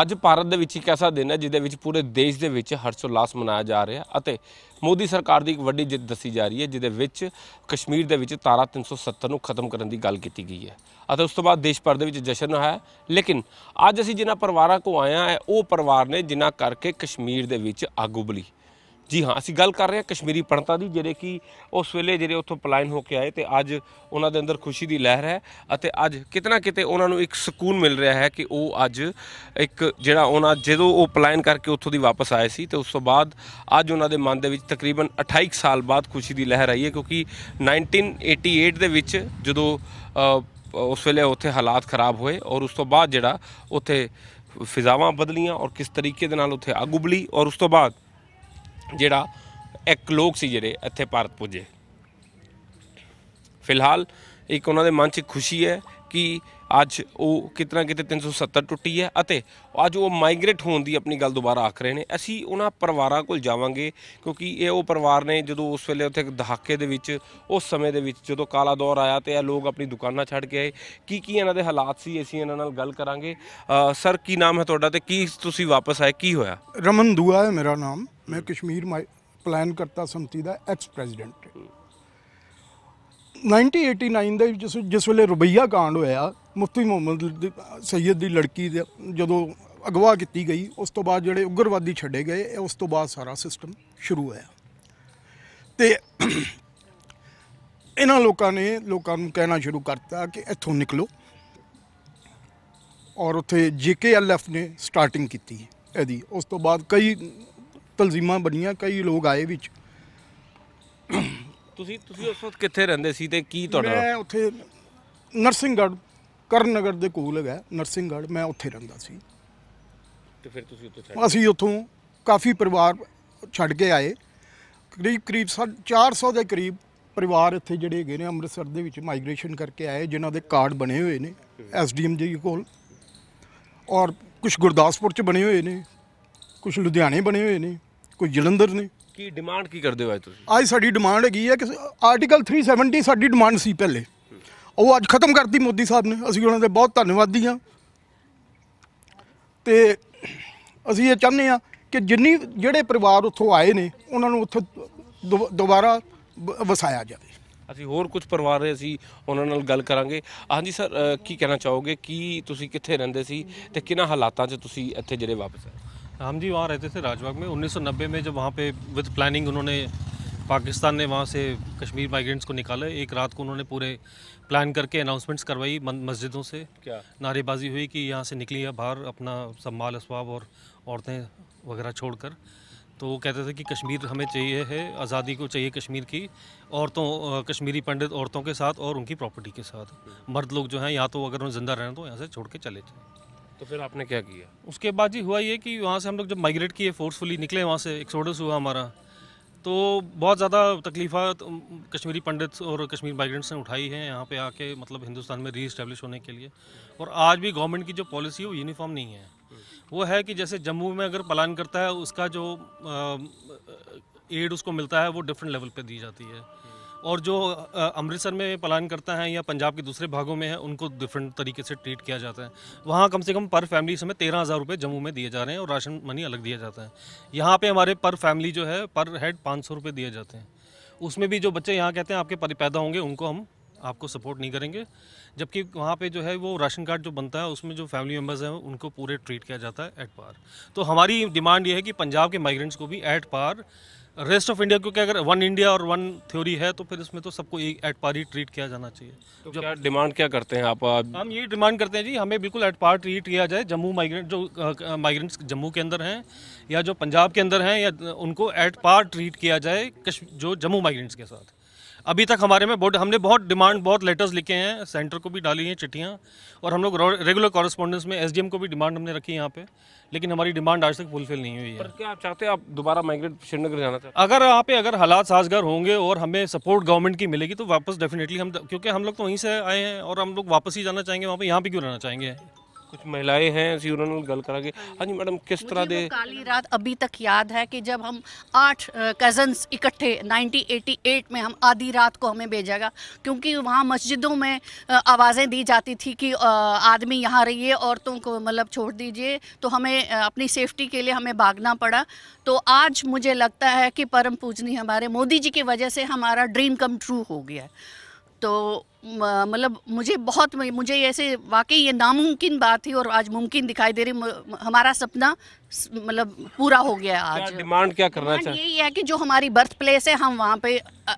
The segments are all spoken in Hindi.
ਅੱਜ ਭਾਰਤ ਦੇ ਵਿੱਚ ਇੱਕ ਐਸਾ ਦਿਨ ਹੈ ਜਿਹਦੇ ਵਿੱਚ ਪੂਰੇ ਦੇਸ਼ ਦੇ ਵਿੱਚ ਹਰਸ਼ੋਲਾਸ ਮਨਾਇਆ ਜਾ ਰਿਹਾ ਅਤੇ ਮੋਦੀ ਸਰਕਾਰ ਦੀ ਇੱਕ ਵੱਡੀ ਜਿੱਤ ਦੱਸੀ ਜਾ ਰਹੀ ਹੈ ਜਿਹਦੇ ਵਿੱਚ ਕਸ਼ਮੀਰ ਦੇ ਵਿੱਚ ਤਾਰਾ 370 ਨੂੰ ਖਤਮ ਕਰਨ ਦੀ ਗੱਲ ਕੀਤੀ ਗਈ ਹੈ ਅਤੇ ਉਸ ਤੋਂ ਬਾਅਦ ਦੇਸ਼ ਭਰ ਦੇ ਵਿੱਚ ਜਸ਼ਨ ਹੋਇਆ ਲੇਕਿਨ ਅੱਜ ਅਸੀਂ ਜਿਨ੍ਹਾਂ ਪਰਿਵਾਰਾਂ ਕੋ ਆਇਆ ਹੈ ਉਹ ਪਰਿਵਾਰ ਨੇ ਜਿਨ੍ਹਾਂ ਕਰਕੇ ਕਸ਼ਮੀਰ ਦੇ ਵਿੱਚ ਆਗੂ ਬਲੀ ਜੀ ਹਾਂ ਅਸੀਂ ਗੱਲ ਕਰ ਰਹੇ ਹਾਂ ਕਸ਼ਮੀਰੀ ਪੰਡਤਾਂ ਦੀ ਜਿਹੜੇ ਕਿ ਉਸ ਵੇਲੇ ਜਿਹੜੇ ਉੱਥੋਂ ਪਲਾਇਨ ਹੋ ਕੇ ਆਏ ਤੇ ਅੱਜ ਉਹਨਾਂ ਦੇ ਅੰਦਰ ਖੁਸ਼ੀ ਦੀ ਲਹਿਰ ਹੈ ਅਤੇ ਅੱਜ ਕਿਤਨਾ ਕਿਤੇ ਉਹਨਾਂ ਨੂੰ ਇੱਕ ਸਕੂਨ ਮਿਲ ਰਿਹਾ ਹੈ ਕਿ ਉਹ ਅੱਜ ਇੱਕ ਜਿਹੜਾ ਉਹਨਾਂ ਜਦੋਂ ਉਹ ਪਲਾਇਨ ਕਰਕੇ ਉੱਥੋਂ ਦੀ ਵਾਪਸ ਆਏ ਸੀ ਤੇ ਉਸ ਤੋਂ ਬਾਅਦ ਅੱਜ ਉਹਨਾਂ ਦੇ ਮਨ ਦੇ ਵਿੱਚ ਤਕਰੀਬਨ 28 ਸਾਲ ਬਾਅਦ ਖੁਸ਼ੀ ਦੀ ਲਹਿਰ ਆਈ ਹੈ ਕਿਉਂਕਿ 1988 ਦੇ ਵਿੱਚ ਜਦੋਂ ਉਸ ਵੇਲੇ ਉੱਥੇ ਹਾਲਾਤ ਖਰਾਬ ਹੋਏ ਔਰ ਉਸ ਤੋਂ ਬਾਅਦ ਜਿਹੜਾ ਉੱਥੇ ਫਿਜ਼ਾਵਾਂ ਬਦਲੀਆਂ ਔਰ ਕਿਸ ਤਰੀਕੇ ਦੇ ਨਾਲ ਉੱਥੇ ਅਗੁਬਲੀ ਔਰ ਉਸ ਤੋਂ ਬਾਅਦ ਜਿਹੜਾ ਇੱਕ ਲੋਕ ਸੀ ਜਿਹੜੇ ਇੱਥੇ ਭਾਰਤ ਪੁੱਜੇ ਫਿਲਹਾਲ ਇੱਕ ਉਹਨਾਂ ਦੇ ਮਨ 'ਚ ਖੁਸ਼ੀ ਹੈ ਕਿ ਅੱਜ ਉਹ ਕਿਤਨਾ ਕਿਤੇ 370 ਟੁੱਟੀ ਹੈ ਅਤੇ ਅੱਜ ਉਹ ਮਾਈਗ੍ਰੇਟ ਹੋਣ ਦੀ ਆਪਣੀ ਗੱਲ ਦੁਬਾਰਾ ਆਖ ਰਹੇ ਨੇ ਅਸੀਂ ਉਹਨਾਂ ਪਰਿਵਾਰਾਂ ਕੋਲ ਜਾਵਾਂਗੇ ਕਿਉਂਕਿ ਇਹ ਉਹ ਪਰਿਵਾਰ ਨੇ ਜਦੋਂ ਉਸ ਵੇਲੇ ਉੱਥੇ ਦਹਾਕੇ ਦੇ ਵਿੱਚ ਉਸ ਸਮੇਂ ਦੇ ਵਿੱਚ ਜਦੋਂ ਕਾਲਾ ਦੌਰ ਆਇਆ ਤੇ ਇਹ ਲੋਕ ਆਪਣੀ ਦੁਕਾਨਾਂ ਛੱਡ ਕੇ ਆਏ ਕੀ ਕੀ ਇਹਨਾਂ ਦੇ ਹਾਲਾਤ ਸੀ ਅਸੀਂ ਇਹਨਾਂ ਨਾਲ ਗੱਲ ਕਰਾਂਗੇ ਸਰ ਕੀ ਨਾਮ ਹੈ ਤੁਹਾਡਾ ਤੇ ਕੀ ਤੁਸੀਂ ਵਾਪਸ ਆਏ ਕੀ ਹੋਇਆ ਰਮਨ ਦੁਆ ਹੈ ਮੇਰਾ ਨਾਮ ਮੈਂ ਕਸ਼ਮੀਰ ਪਲਾਨ ਕਰਤਾ ਸੰਤੀ ਦਾ ਐਕਸ ਪ੍ਰੈਜ਼ੀਡੈਂਟ 1989 ਦੇ ਜਿਸ ਜਿਸ ਵੇਲੇ ਰੁਬਈਆ ਕਾਂਡ ਹੋਇਆ ਮੁਫਤੀ ਮੁਹੰਮਦ ਸੈਦ ਦੀ ਲੜਕੀ ਦੇ ਜਦੋਂ ਅਗਵਾ ਕੀਤੀ ਗਈ ਉਸ ਤੋਂ ਬਾਅਦ ਜਿਹੜੇ ਉਗਰਵਾਦੀ ਛੱਡੇ ਗਏ ਉਸ ਤੋਂ ਬਾਅਦ ਸਾਰਾ ਸਿਸਟਮ ਸ਼ੁਰੂ ਹੋਇਆ ਤੇ ਇਹਨਾਂ ਲੋਕਾਂ ਨੇ ਲੋਕਾਂ ਨੂੰ ਕਹਿਣਾ ਸ਼ੁਰੂ ਕਰਤਾ ਕਿ ਇੱਥੋਂ ਨਿਕਲੋ ਔਰ ਉੱਥੇ ਜੀਕੇਐਲਐਫ ਨੇ ਸਟਾਰਟਿੰਗ ਕੀਤੀ ਇਹਦੀ ਉਸ ਤੋਂ ਬਾਅਦ ਕਈ ਤਲਜ਼ੀਮਾਂ ਬਣੀਆਂ ਕਈ ਲੋਕ ਆਏ ਵਿੱਚ ਤੁਸੀਂ ਤੁਸੀਂ ਉਸ ਵਕਤ ਕਿੱਥੇ ਰਹਿੰਦੇ ਸੀ ਤੇ ਕੀ ਤੁਹਾਡਾ ਮੈਂ ਉੱਥੇ ਨਰਸਿੰਘਗੜ੍ਹ ਕਰਨਗਰ ਦੇ ਕੋਲ ਹੈਗਾ ਨਰਸਿੰਘਗੜ੍ਹ ਮੈਂ ਉੱਥੇ ਰਹਿੰਦਾ ਸੀ ਤੇ ਫਿਰ ਤੁਸੀਂ ਉੱਥੋਂ ਛੱਡ ਅਸੀਂ ਉੱਥੋਂ ਕਾਫੀ ਪਰਿਵਾਰ ਛੱਡ ਕੇ ਆਏ ਕਰੀਬ ਕਰੀਬ ਸਾ- 400 ਦੇ ਕਰੀਬ ਪਰਿਵਾਰ ਇੱਥੇ ਜਿਹੜੇ ਹੈਗੇ ਨੇ ਅੰਮ੍ਰਿਤਸਰ ਦੇ ਵਿੱਚ ਮਾਈਗ੍ਰੇਸ਼ਨ ਕਰਕੇ ਆਏ ਜਿਨ੍ਹਾਂ ਦੇ ਕਾਰਡ ਬਣੇ ਹੋਏ ਨੇ ਐਸਡੀਐਮ ਜੀ ਕੋਲ ਔਰ ਕੁਝ ਗੁਰਦਾਸਪੁਰ ਚ ਬਣੇ ਹੋਏ ਨੇ ਕੁਝ ਲੁਧਿਆਣੇ ਬਣੇ ਹੋਏ ਨੇ ਕੋਈ ਜਲੰਧਰ ਨੇ ਕੀ ਡਿਮਾਂਡ ਕੀ ਕਰਦੇ ਹੋ ਅੱਜ ਤੁਸੀਂ ਅੱਜ ਸਾਡੀ ਡਿਮਾਂਡ ਹੈਗੀ ਹੈ ਕਿ ਆਰਟੀਕਲ 370 ਸਾਡੀ ਡਿਮਾਂਡ ਸੀ ਪਹਿਲੇ ਉਹ ਅੱਜ ਖਤਮ ਕਰਤੀ ਮੋਦੀ ਸਾਹਿਬ ਨੇ ਅਸੀਂ ਉਹਨਾਂ ਦੇ ਬਹੁਤ ਧੰਨਵਾਦੀ ਆ ਤੇ ਅਸੀਂ ਇਹ ਚਾਹੁੰਦੇ ਆ ਕਿ ਜਿੰਨੀ ਜਿਹੜੇ ਪਰਿਵਾਰ ਉੱਥੋਂ ਆਏ ਨੇ ਉਹਨਾਂ ਨੂੰ ਉੱਥੇ ਦੁਬਾਰਾ ਵਸਾਇਆ ਜਾਵੇ ਅਸੀਂ ਹੋਰ ਕੁਝ ਪਰਿਵਾਰ ਦੇ ਅਸੀਂ ਉਹਨਾਂ ਨਾਲ ਗੱਲ ਕਰਾਂਗੇ ਹਾਂਜੀ ਸਰ ਕੀ ਕਹਿਣਾ ਚਾਹੋਗੇ ਕੀ ਤੁਸੀਂ ਕਿੱਥੇ ਰਹਿੰਦੇ ਸੀ ਤੇ ਕਿਹਨਾਂ ਹਾਲਾਤਾਂ 'ਚ ਤੁਸੀਂ ਇੱਥੇ ਜਿਹੜੇ ਵਾਪਸ ਆਏ हम जी वहाँ रहते थे राजबाग में 1990 में जब वहाँ पे विद प्लानिंग उन्होंने पाकिस्तान ने वहाँ से कश्मीर माइग्रेंट्स को निकाला एक रात को उन्होंने पूरे प्लान करके अनाउंसमेंट्स करवाई मस्जिदों से क्या नारेबाजी हुई कि यहाँ से निकली है बाहर अपना सब माल असबाब और औरतें वगैरह छोड़कर तो वो कहते थे कि कश्मीर हमें चाहिए है आज़ादी को चाहिए कश्मीर की औरतों कश्मीरी पंडित औरतों के साथ और उनकी प्रॉपर्टी के साथ मर्द लोग जो हैं यहाँ तो अगर उन्हें ज़िंदा रहें तो यहाँ से छोड़ के चले जाएँ तो फिर आपने क्या किया उसके बाद जी हुआ ये कि वहाँ से हम लोग जब माइग्रेट किए फोर्सफुली निकले वहाँ से एक्सोडस हुआ हमारा तो बहुत ज़्यादा तकलीफ़ा कश्मीरी पंडित और कश्मीर माइग्रेंट्स ने उठाई हैं यहाँ पे आके मतलब हिंदुस्तान में री होने के लिए और आज भी गवर्नमेंट की जो पॉलिसी है वो यूनिफॉर्म नहीं है वो है कि जैसे जम्मू में अगर पलायन करता है उसका जो एड उसको मिलता है वो डिफरेंट लेवल पर दी जाती है और जो अमृतसर में पलायन करता है या पंजाब के दूसरे भागों में है उनको डिफरेंट तरीके से ट्रीट किया जाता है वहाँ कम से कम पर फैमिली समय तेरह हज़ार रुपये जम्मू में दिए जा रहे हैं और राशन मनी अलग दिया जाता है यहाँ पर हमारे पर फैमिली जो है पर हेड पाँच सौ रुपये दिए जाते हैं उसमें भी जो बच्चे यहाँ कहते हैं आपके पैदा होंगे उनको हम आपको सपोर्ट नहीं करेंगे जबकि वहाँ पे जो है वो राशन कार्ड जो बनता है उसमें जो फैमिली मेम्बर्स हैं उनको पूरे ट्रीट किया जाता है एट पार तो हमारी डिमांड ये है कि पंजाब के माइग्रेंट्स को भी at par rest of India क्योंकि अगर वन इंडिया और वन थ्योरी है तो फिर इसमें तो सबको एट पार ही ट्रीट किया जाना चाहिए तो क्या डिमांड क्या करते हैं आप हम ये डिमांड करते हैं जी हमें बिल्कुल एट पार ट्रीट किया जाए जम्मू माइग्रेंट जो माइग्रेंट्स जम्मू के अंदर हैं या जो पंजाब के अंदर हैं या उनको एट पार ट्रीट किया जाए जो जम्मू माइग्रेंट्स के साथ अभी तक हमारे में बहुत हमने बहुत डिमांड बहुत लेटर्स लिखे हैं सेंटर को भी डाली हैं चिट्ठियाँ और हम लोग रेगुलर कॉरेस्पॉन्डेंस में एसडीएम को भी डिमांड हमने रखी है यहाँ पे लेकिन हमारी डिमांड आज तक फुलफिल नहीं हुई है पर क्या आप चाहते हैं आप दोबारा माइग्रेट श्रीनगर जाना चाहते अगर यहाँ पे अगर हालात साजगार होंगे और हमें सपोर्ट गवर्नमेंट की मिलेगी तो वापस डेफिनेटली हम क्योंकि हम लोग तो वहीं से आए हैं और हम लोग वापस ही जाना चाहेंगे वहाँ पर यहाँ पर क्यों रहना चाहेंगे कुछ महिलाएं हैं उन्होंने गल के हाँ, हाँ जी मैडम किस तरह दे काली रात अभी तक याद है कि जब हम आठ कजन्स इकट्ठे 1988 में हम आधी रात को हमें भेजा गया क्योंकि वहाँ मस्जिदों में आवाज़ें दी जाती थी कि आदमी यहाँ रहिए औरतों को मतलब छोड़ दीजिए तो हमें अपनी सेफ्टी के लिए हमें भागना पड़ा तो आज मुझे लगता है कि परम पूजनी हमारे मोदी जी की वजह से हमारा ड्रीम कम ट्रू हो गया है तो मतलब मुझे बहुत मुझे ऐसे वाकई ये नामुमकिन बात थी और आज मुमकिन दिखाई दे रही हमारा सपना मतलब पूरा हो गया आज क्या डिमांड क्या करना चाहिए यही है कि जो हमारी बर्थ प्लेस है हम वहाँ पे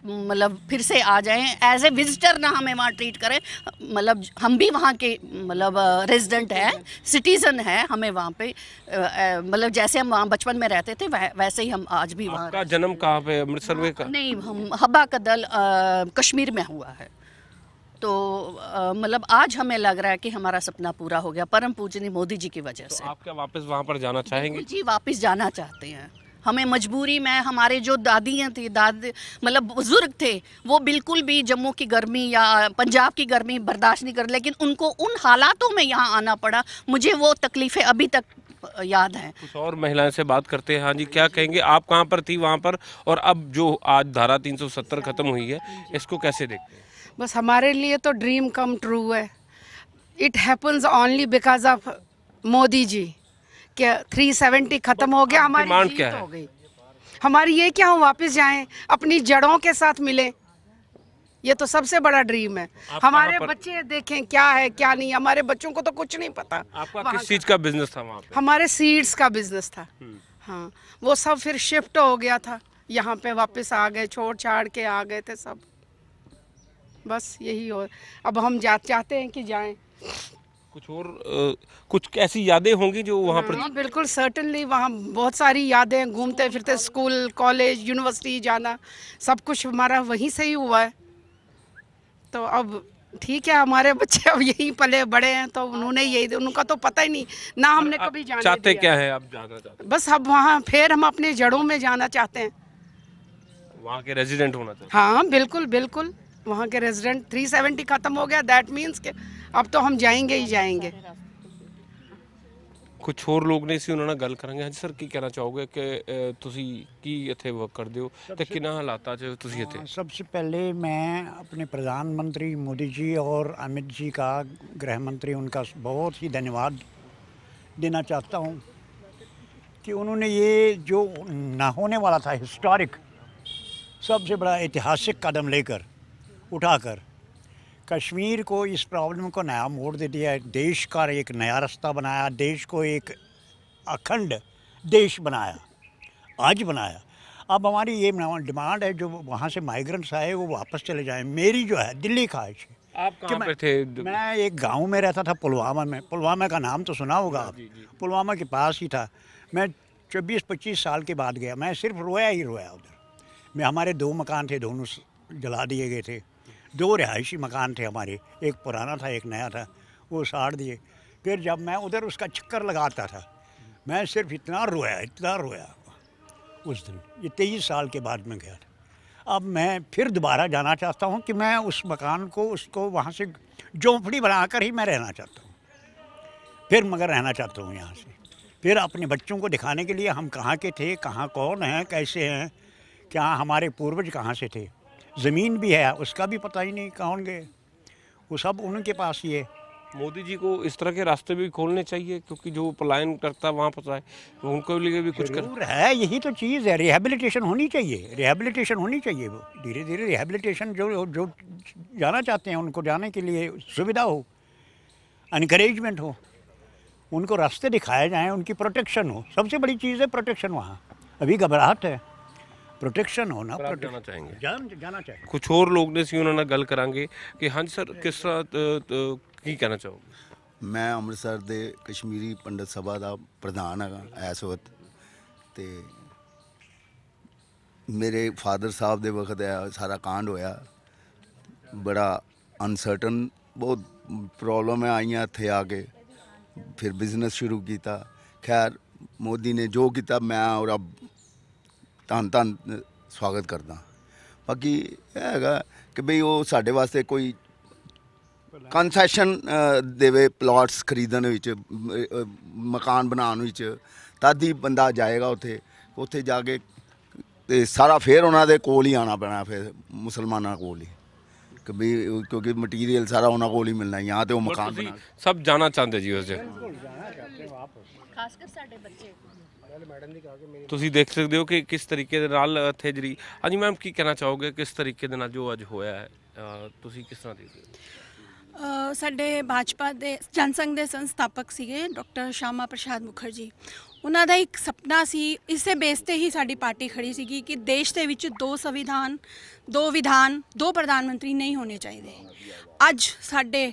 मतलब फिर से आ जाएं एज ए विजिटर ना हमें वहाँ ट्रीट करें मतलब हम भी वहाँ के मतलब रेजिडेंट हैं सिटीजन है हमें वहाँ पे मतलब जैसे हम वहाँ बचपन में रहते थे वै, वैसे ही हम आज भी वहाँ जन्म कहाँ पे अमृतसर में नहीं हम हबा दल कश्मीर में हुआ है तो मतलब आज हमें लग रहा है कि हमारा सपना पूरा हो गया परम पूजनी मोदी जी की वजह तो से तो आप क्या वापस वहाँ पर जाना चाहेंगे जी वापस जाना चाहते हैं हमें मजबूरी में हमारे जो दादियाँ थी दादी मतलब बुजुर्ग थे वो बिल्कुल भी जम्मू की गर्मी या पंजाब की गर्मी बर्दाश्त नहीं कर लेकिन उनको उन हालातों में यहाँ आना पड़ा मुझे वो तकलीफ़ें अभी तक याद हैं कुछ और महिलाएं से बात करते हैं हाँ जी क्या कहेंगे आप कहाँ पर थी वहाँ पर और अब जो आज धारा 370 खत्म हुई है इसको कैसे देखते हैं बस हमारे लिए तो ड्रीम कम ट्रू है it happens only because of Modi ji के 370 ख़त्म हो गया हमारी जीत क्या हो गई हमारी ये क्या हम वापस जाएं अपनी जड़ों के साथ मिलें ये तो सबसे बड़ा ड्रीम है हमारे पर... बच्चे देखें क्या है क्या नहीं हमारे बच्चों को तो कुछ नहीं पता आपका किस चीज का बिजनेस था वहाँ पे? हमारे सीड्स का बिजनेस था हम्म। हाँ वो सब फिर शिफ्ट हो गया था यहाँ पे वापस आ गए छोड़ छाड़ के आ गए थे सब बस यही और अब हम जा चाहते हैं कि जाएं कुछ और आ, कुछ ऐसी यादें होंगी जो वहाँ पर हाँ, बिल्कुल सर्टनली वहाँ बहुत सारी यादें घूमते फिरते स्कूल कॉलेज यूनिवर्सिटी जाना सब कुछ हमारा वहीं से ही हुआ है तो अब ठीक है हमारे बच्चे अब यहीं पले बड़े हैं तो उन्होंने यही उनका तो पता ही नहीं ना हमने कभी जाना चाहते क्या है अब जाना बस अब वहाँ फिर हम अपने जड़ों में जाना चाहते हैं वहाँ के रेजिडेंट होना चाहिए हाँ बिल्कुल बिल्कुल वहाँ के रेजिडेंट थ्री सेवेंटी खत्म हो गया दैट मीन्स के अब तो हम जाएंगे ही जाएंगे कुछ और लोग ने इसी उन्होंने गल करेंगे हाँ जी सर की कहना चाहोगे कि तुसी की इतने वर्क कर दियो तो कि हालात तुसी इतने हाँ, सबसे पहले मैं अपने प्रधानमंत्री मोदी जी और अमित जी का गृह मंत्री उनका बहुत ही धन्यवाद देना चाहता हूँ कि उन्होंने ये जो ना होने वाला था हिस्टोरिक सबसे बड़ा ऐतिहासिक कदम लेकर उठाकर कश्मीर को इस प्रॉब्लम को नया मोड़ दे दिया देश का एक नया रास्ता बनाया देश को एक अखंड देश बनाया आज बनाया अब हमारी ये डिमांड है जो वहाँ से माइग्रेंट्स आए वो वापस चले जाएं मेरी जो है दिल्ली ख्वाहिश है आप कहाँ मैं, थे मैं एक गांव में रहता था पुलवामा में पुलवामा का नाम तो सुना होगा आप पुलवामा के पास ही था मैं चौबीस पच्चीस साल के बाद गया मैं सिर्फ रोया ही रोया उधर मैं हमारे दो मकान थे दोनों जला दिए गए थे दो रिहायशी मकान थे हमारे एक पुराना था एक नया था वो साड़ दिए फिर जब मैं उधर उसका चक्कर लगाता था मैं सिर्फ इतना रोया इतना रोया उस दिन ये तेईस साल के बाद में गया था अब मैं फिर दोबारा जाना चाहता हूँ कि मैं उस मकान को उसको वहाँ से झोंपड़ी बनाकर ही मैं रहना चाहता हूँ फिर मगर रहना चाहता हूँ यहाँ से फिर अपने बच्चों को दिखाने के लिए हम कहाँ के थे कहाँ कौन हैं कैसे हैं क्या हमारे पूर्वज कहाँ से थे ज़मीन भी है उसका भी पता ही नहीं कौन गए वो सब उनके पास ही है मोदी जी को इस तरह के रास्ते भी खोलने चाहिए क्योंकि जो पलायन करता है वहाँ पता तो है तो उनको लिए भी कुछ कर है यही तो चीज़ है रिहेबिलिटेशन होनी चाहिए रिहेबिलिटेशन होनी चाहिए वो धीरे धीरे रिहेबिलिटेशन जो जो जाना चाहते हैं उनको जाने के लिए सुविधा हो इनक्रेजमेंट हो उनको रास्ते दिखाए जाएँ उनकी प्रोटेक्शन हो सबसे बड़ी चीज़ है प्रोटेक्शन वहाँ अभी घबराहट है ਪ੍ਰੋਟੈਕਸ਼ਨ ਹੋਣਾ ਪ੍ਰੋਟੈਕਸ਼ਨ ਜਾਣਾ ਚਾहेंगे ਜਾਣ ਜਾਣਾ ਚਾਹੀਏ ਕੁਝ ਹੋਰ ਲੋਕ ਨੇ ਸੀ ਉਹਨਾਂ ਨਾਲ ਗੱਲ ਕਰਾਂਗੇ ਕਿ ਹਾਂਜੀ ਸਰ ਕਿਸ ਤਰ੍ਹਾਂ ਕੀ ਕਹਿਣਾ ਚਾਹੋਗੇ ਮੈਂ ਅੰਮ੍ਰਿਤਸਰ ਦੇ ਕਸ਼ਮੀਰੀ ਪੰਡਤ ਸਭਾ ਦਾ ਪ੍ਰਧਾਨ ਹਾਂ ਇਸ ਵਕਤ ਤੇ ਮੇਰੇ ਫਾਦਰ ਸਾਹਿਬ ਦੇ ਵਕਤ ਇਹ ਸਾਰਾ ਕਾਂਡ ਹੋਇਆ ਬੜਾ ਅਨਸਰਟਨ ਬਹੁਤ ਪ੍ਰੋਬਲਮ ਆਈਆਂ ਇੱਥੇ ਆ ਕੇ ਫਿਰ ਬਿਜ਼ਨਸ ਸ਼ੁਰੂ ਕੀਤਾ ਖੈਰ ਮੋਦੀ ਨੇ ਜੋ ਕੀਤਾ ਮੈਂ ਔਰ ਅਬ ਧੰਨ ਧੰਨ ਸਵਾਗਤ ਕਰਦਾ ਬਾਕੀ ਇਹ ਹੈਗਾ ਕਿ ਬਈ ਉਹ ਸਾਡੇ ਵਾਸਤੇ ਕੋਈ ਕਨਸੈਸ਼ਨ ਦੇਵੇ ਪਲਾਟਸ ਖਰੀਦਣ ਵਿੱਚ ਮਕਾਨ ਬਣਾਉਣ ਵਿੱਚ ਤਦ ਹੀ ਬੰਦਾ ਜਾਏਗਾ ਉੱਥੇ ਉੱਥੇ ਜਾ ਕੇ ਤੇ ਸਾਰਾ ਫੇਰ ਉਹਨਾਂ ਦੇ ਕੋਲ ਹੀ ਆਣਾ ਪੈਣਾ ਫੇਰ ਮੁਸਲਮਾਨਾਂ ਕੋਲ ਹੀ ਕਿ ਵੀ ਕਿਉਂਕਿ ਮਟੀਰੀਅਲ ਸਾਰਾ ਉਹਨਾਂ ਕੋਲ ਹੀ ਮਿਲਣਾ ਯਾ ਤੇ ਉਹ ਮਕਾਨ ਬਣਾ ਸਭ ਜਾਣਾ ਚਾਹੁੰਦੇ ਜੀ ਉਸ ਜੇ ਖਾਸ ਕਰ ਸਾਡੇ ਬੱਚੇ ਤੁਸੀਂ ਦੇਖ ਸਕਦੇ ਹੋ ਕਿ ਕਿਸ ਤਰੀਕੇ ਦੇ ਨਾਲ ਇੱਥੇ ਜਿਹੜੀ ਹਾਂਜੀ ਮੈਮ ਕੀ ਕਹਿਣਾ ਚਾਹੋਗੇ ਕਿਸ ਤਰੀਕੇ ਦੇ ਨਾਲ ਜੋ ਅੱਜ ਹੋਇਆ ਹੈ ਤੁਸੀਂ ਕਿਸ ਤਰ੍ਹਾਂ ਦੇਖਦੇ ਹੋ ਸਾਡੇ ਭਾਜਪਾ ਦੇ ਜਨਸੰਘ ਦੇ ਸੰਸਥਾਪਕ ਸੀਗੇ ਡਾਕਟਰ ਸ਼ਾਮਾ ਪ੍ਰਸ਼ਾਦ ਮੁਖਰਜੀ ਉਹਨਾਂ ਦਾ ਇੱਕ ਸੁਪਨਾ ਸੀ ਇਸੇ ਬੇਸ ਤੇ ਹੀ ਸਾਡੀ ਪਾਰਟੀ ਖੜੀ ਸੀਗੀ ਕਿ ਦੇਸ਼ ਦੇ ਵਿੱਚ ਦੋ ਸੰਵਿਧਾਨ ਦੋ ਵਿਧਾਨ ਦੋ ਪ੍ਰਧਾਨ ਮੰਤਰੀ ਨਹੀਂ ਹੋਣੇ ਚਾਹੀਦੇ ਅੱਜ ਸਾਡੇ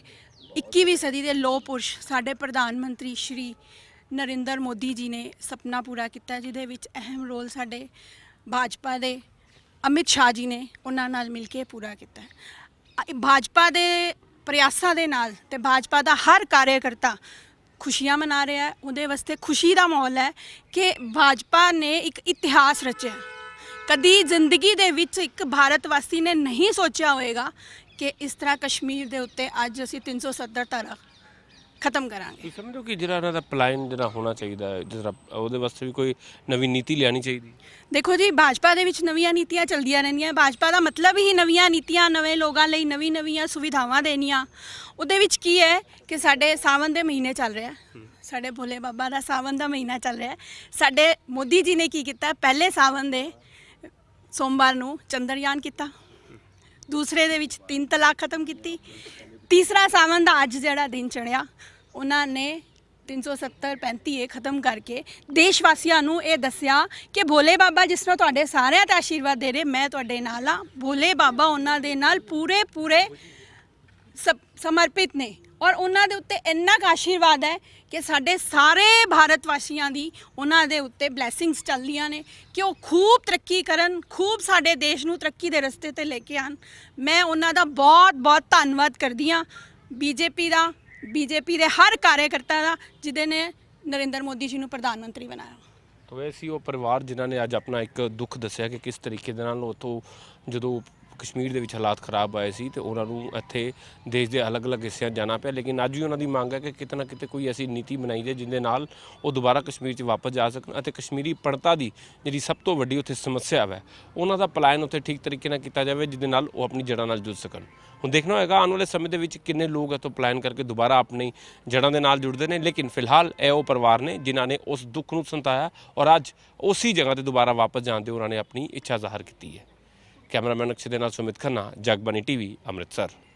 21ਵੀਂ ਸਦੀ ਦੇ ਲੋਪੁਰਸ਼ ਸਾਡੇ ਪ੍ਰਧਾਨ ਮੰਤਰੀ ਸ਼੍ਰੀ ਨਰਿੰਦਰ ਮੋਦੀ ਜੀ ਨੇ ਸੁਪਨਾ ਪੂਰਾ ਕੀਤਾ ਜਿਹਦੇ ਵਿੱਚ ਅਹਿਮ ਰੋਲ ਸਾਡੇ ਭਾਜਪਾ ਦੇ ਅਮਿਤ ਸ਼ਾਹ ਜੀ ਨੇ ਉਹਨਾਂ ਨਾਲ ਮਿਲ ਕੇ ਪੂਰਾ ਕੀਤਾ ਭਾਜਪਾ ਦੇ ਪ੍ਰਯਾਸਾਂ ਦੇ ਨਾਲ ਤੇ ਭਾਜਪਾ ਦਾ ਹਰ ਕਾਰਜਕਰਤਾ ਖੁਸ਼ੀਆਂ ਮਨਾ ਰਿਹਾ ਹੈ ਉਹਦੇ ਵਾਸਤੇ ਖੁਸ਼ੀ ਦਾ ਮਾਹੌਲ ਹੈ ਕਿ ਭਾਜਪਾ ਨੇ ਇੱਕ ਇਤਿਹਾਸ ਰਚਿਆ ਕਦੀ ਜ਼ਿੰਦਗੀ ਦੇ ਵਿੱਚ ਇੱਕ ਭਾਰਤ ਵਾਸੀ ਨੇ ਨਹੀਂ ਸੋਚਿਆ ਹੋਵੇਗਾ ਕਿ ਇਸ ਤਰ੍ਹਾਂ ਕਸ਼ਮੀਰ ਦੇ ਉੱਤੇ ਅੱਜ ਅਸੀਂ 370 ਤਰ੍ਹਾਂ ਖਤਮ ਕਰਾਂਗੇ ਤੁਸੀਂ ਸਮਝੋ ਕਿ ਜਿਹੜਾ ਇਹਨਾਂ ਦਾ ਪਲਾਨ ਜਿਹੜਾ ਹੋਣਾ ਚਾਹੀਦਾ ਹੈ ਜਿਹੜਾ ਉਹਦੇ ਵਾਸਤੇ ਵੀ ਕੋਈ ਨਵੀਂ ਨੀਤੀ ਲਿਆਣੀ ਚਾਹੀਦੀ ਦੇਖੋ ਜੀ ਭਾਜਪਾ ਦੇ ਵਿੱਚ ਨਵੀਆਂ ਨੀਤੀਆਂ ਚੱਲਦੀਆਂ ਰਹਿੰਦੀਆਂ ਭਾਜਪਾ ਦਾ ਮਤਲਬ ਹੀ ਨਵੀਆਂ ਨੀਤੀਆਂ ਨਵੇਂ ਲੋਕਾਂ ਲਈ ਨਵੀਂ ਨਵੀਆਂ ਸੁਵਿਧਾਵਾਂ ਦੇਣੀਆਂ ਉਹਦੇ ਵਿੱਚ ਕੀ ਹੈ ਕਿ ਸਾਡੇ ਸਾਵਨ ਦੇ ਮਹੀਨੇ ਚੱਲ ਰਿਹਾ ਸਾਡੇ ਭੋਲੇ ਬਾਬਾ ਦਾ ਸਾਵਨ ਦਾ ਮਹੀਨਾ ਚੱਲ ਰਿਹਾ ਸਾਡੇ ਮੋਦੀ ਜੀ ਨੇ ਕੀ ਕੀਤਾ ਪਹਿਲੇ ਸਾਵਨ ਦੇ ਸੋਮਵਾਰ ਨੂੰ ਚੰਦਰਯਾਨ ਕੀਤਾ ਦੂਸਰੇ ਦੇ ਵਿੱਚ ਤਿੰਨ ਤਲਾਕ ਖਤਮ ਕੀਤੀ ਤੀਸਰਾ ਸਾਵਨ ਦਾ ਅੱਜ ਜਿਹੜਾ ਦਿਨ ਚੜਿਆ ਉਹਨਾਂ ਨੇ 370 35 ਇਹ ਖਤਮ ਕਰਕੇ ਦੇਸ਼ ਵਾਸੀਆਂ ਨੂੰ ਇਹ ਦੱਸਿਆ ਕਿ ਭੋਲੇ ਬਾਬਾ ਜਿਸ ਨੂੰ ਤੁਹਾਡੇ ਸਾਰਿਆਂ ਦਾ ਆਸ਼ੀਰਵਾਦ ਦੇ ਰਹੇ ਮੈਂ ਤੁਹਾਡੇ ਨਾਲ ਆ ਭੋਲੇ ਬਾਬਾ ਉਹਨਾਂ ਦੇ ਨਾਲ ਪੂਰੇ ਪੂਰੇ ਸਮਰਪਿਤ ਨੇ ਔਰ ਉਹਨਾਂ ਦੇ ਉੱਤੇ ਇੰਨਾ ਕੁ ਆਸ਼ੀਰਵਾਦ ਹੈ ਕਿ ਸਾਡੇ ਸਾਰੇ ਭਾਰਤ ਵਾਸੀਆਂ ਦੀ ਉਹਨਾਂ ਦੇ ਉੱਤੇ ਬਲੇਸਿੰਗਸ ਚੱਲਦੀਆਂ ਨੇ ਕਿ ਉਹ ਖੂਬ ਤਰੱਕੀ ਕਰਨ ਖੂਬ ਸਾਡੇ ਦੇਸ਼ ਨੂੰ ਤਰੱਕੀ ਦੇ ਰਸਤੇ ਤੇ ਲੈ ਕੇ ਆਣ ਮੈਂ ਉਹਨਾਂ ਦਾ ਬਹੁਤ ਬਹੁਤ ਧੰਨਵਾਦ ਕਰਦੀ ਆ ਬੀਜੇਪੀ ਦਾ ਬੀਜੇਪੀ ਦੇ ਹਰ ਕਾਰਜਕਰਤਾ ਦਾ ਜਿਦੇ ਨੇ ਨਰਿੰਦਰ ਮੋਦੀ ਜੀ ਨੂੰ ਪ੍ਰਧਾਨ ਮੰਤਰੀ ਬਣਾਇਆ ਤੋ ਐਸੀ ਉਹ ਪਰਿਵਾਰ ਜਿਨ੍ਹਾਂ ਨੇ ਅੱਜ ਆਪਣਾ ਇੱਕ ਦੁੱਖ ਦੱਸਿਆ ਕਿ ਕਿਸ ਤਰੀਕੇ ਦੇ ਨਾਲ ਉਥੋਂ ਜਦੋਂ ਕਸ਼ਮੀਰ ਦੇ ਵਿੱਚ ਹਾਲਾਤ ਖਰਾਬ ਆਏ ਸੀ ਤੇ ਉਹਨਾਂ ਨੂੰ ਇੱਥੇ ਦੇਸ਼ ਦੇ ਅਲੱਗ-ਅਲੱਗ ਹਿੱਸਿਆਂ ਜਾਣਾ ਪਿਆ ਲੇਕਿਨ ਅੱਜ ਵੀ ਉਹਨਾਂ ਦੀ ਮੰਗ ਹੈ ਕਿ ਕਿਤੇ ਨਾ ਕਿਤੇ ਕੋਈ ਐਸੀ ਨੀਤੀ ਬਣਾਈ ਜਾਏ ਜਿੰਦੇ ਨਾਲ ਉਹ ਦੁਬਾਰਾ ਕਸ਼ਮੀਰ 'ਚ ਵਾਪਸ ਜਾ ਸਕਣ ਅਤੇ ਕਸ਼ਮੀਰੀ ਪੜਤਾ ਦੀ ਜਿਹੜੀ ਸਭ ਤੋਂ ਵੱਡੀ ਉੱਥੇ ਸਮੱਸਿਆ ਹੈ ਉਹਨਾਂ ਦਾ ਪਲਾਨ ਉੱਥੇ ਠੀਕ ਤਰੀਕੇ ਨਾਲ ਕੀਤਾ ਜਾਵੇ ਜਿੰਦੇ ਨਾਲ ਉਹ ਆਪਣੀ ਜੜ੍ਹਾਂ ਨਾਲ ਜੁੜ ਸਕਣ ਹੁਣ ਦੇਖਣਾ ਹੋਏਗਾ ਆਉਣ ਵਾਲੇ ਸਮੇਂ ਦੇ ਵਿੱਚ ਕਿੰਨੇ ਲੋਕ ਇੱਥੋਂ ਪਲਾਨ ਕਰਕੇ ਦੁਬਾਰਾ ਆਪਣੀ ਜੜ੍ਹਾਂ ਦੇ ਨਾਲ ਜੁੜਦੇ ਨੇ ਲੇਕਿਨ ਫਿਲਹਾਲ ਇਹ ਉਹ ਪਰਿਵਾਰ ਨੇ ਜਿਨ੍ਹਾਂ ਨੇ ਉਸ ਦੁੱਖ ਨੂੰ ਸੰਤਾਇਆ ਔਰ ਅੱਜ ਉਸੇ ਜਗ੍ਹਾ ਤੇ ਦੁਬਾਰਾ ਵਾਪਸ ਜਾਣ ਦੇ ਉਹਨਾਂ ਨੇ ਆਪਣੀ ਇੱਛਾ ਜ਼ਾਹਰ ਕੀਤੀ ਹੈ कैमरामैन अक्षय सुमित खन्ना जगबानी टीवी अमृतसर